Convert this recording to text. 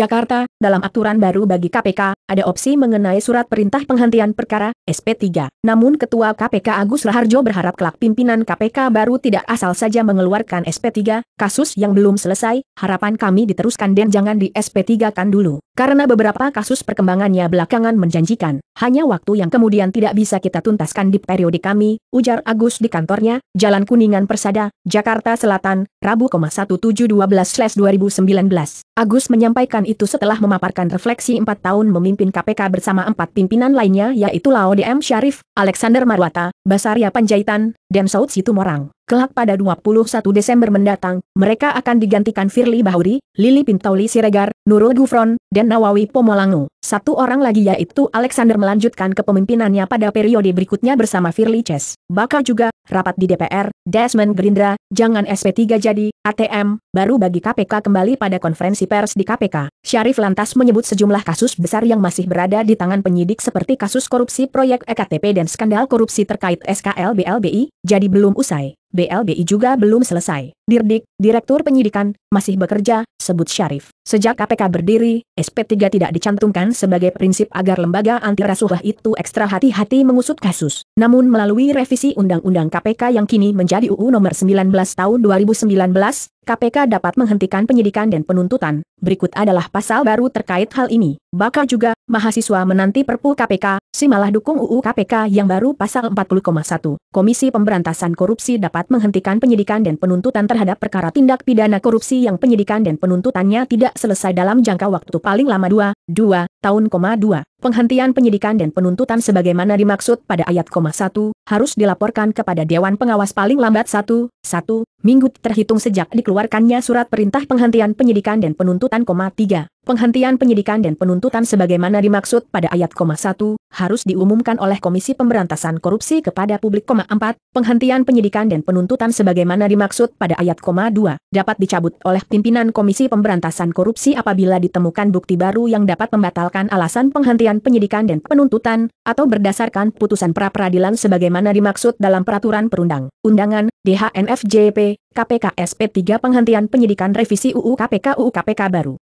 Jakarta, dalam aturan baru bagi KPK, ada opsi mengenai surat perintah penghentian perkara, SP3. Namun Ketua KPK Agus Raharjo berharap kelak pimpinan KPK baru tidak asal saja mengeluarkan SP3, kasus yang belum selesai, harapan kami diteruskan dan jangan di SP3 kan dulu. Karena beberapa kasus perkembangannya belakangan menjanjikan, hanya waktu yang kemudian tidak bisa kita tuntaskan di periode kami, ujar Agus di kantornya, Jalan Kuningan Persada, Jakarta Selatan, Rabu 1712-2019. Agus menyampaikan itu setelah memaparkan refleksi empat tahun memimpin KPK bersama empat pimpinan lainnya yaitu Lao DM Syarif, Alexander Marwata, Basaria Panjaitan, dan Saud Situmorang kelak pada 21 Desember mendatang, mereka akan digantikan Firly Bahuri, Lili Pintauli Siregar, Nurul Gufron, dan Nawawi Pomolangu. Satu orang lagi yaitu Alexander melanjutkan kepemimpinannya pada periode berikutnya bersama Firly Ches. Bakal juga, rapat di DPR, Desmond Gerindra, jangan SP3 jadi, ATM, baru bagi KPK kembali pada konferensi pers di KPK. Syarif lantas menyebut sejumlah kasus besar yang masih berada di tangan penyidik seperti kasus korupsi proyek EKTP dan skandal korupsi terkait SKL BLBI, jadi belum usai. BLBI juga belum selesai. Dirdik, Direktur Penyidikan, masih bekerja, sebut Syarif. Sejak KPK berdiri, SP3 tidak dicantumkan sebagai prinsip agar lembaga anti rasuah itu ekstra hati-hati mengusut kasus. Namun melalui revisi Undang-Undang KPK yang kini menjadi UU nomor 19 tahun 2019, KPK dapat menghentikan penyidikan dan penuntutan. Berikut adalah pasal baru terkait hal ini. Bakal juga, mahasiswa menanti perpu KPK, Simalah dukung UU KPK yang baru pasal 40,1. Komisi Pemberantasan Korupsi dapat menghentikan penyidikan dan penuntutan terhadap perkara tindak pidana korupsi yang penyidikan dan penuntutannya tidak selesai dalam jangka waktu paling lama 2, 2, tahun, 2 Penghentian penyidikan dan penuntutan sebagaimana dimaksud pada ayat koma 1, harus dilaporkan kepada Dewan Pengawas paling lambat 1, 1, minggu terhitung sejak dikeluarkannya surat perintah penghentian penyidikan dan penuntutan koma 3. Penghentian penyidikan dan penuntutan sebagaimana dimaksud pada ayat koma 1, harus diumumkan oleh Komisi Pemberantasan Korupsi kepada publik, 4, penghentian penyidikan dan penuntutan sebagaimana dimaksud pada ayat 2, dapat dicabut oleh pimpinan Komisi Pemberantasan Korupsi apabila ditemukan bukti baru yang dapat membatalkan alasan penghentian penyidikan dan penuntutan, atau berdasarkan putusan pra-peradilan sebagaimana dimaksud dalam peraturan perundang-undangan, DHNFJP, KPKSP 3 penghentian penyidikan revisi UU KPK UU KPK baru.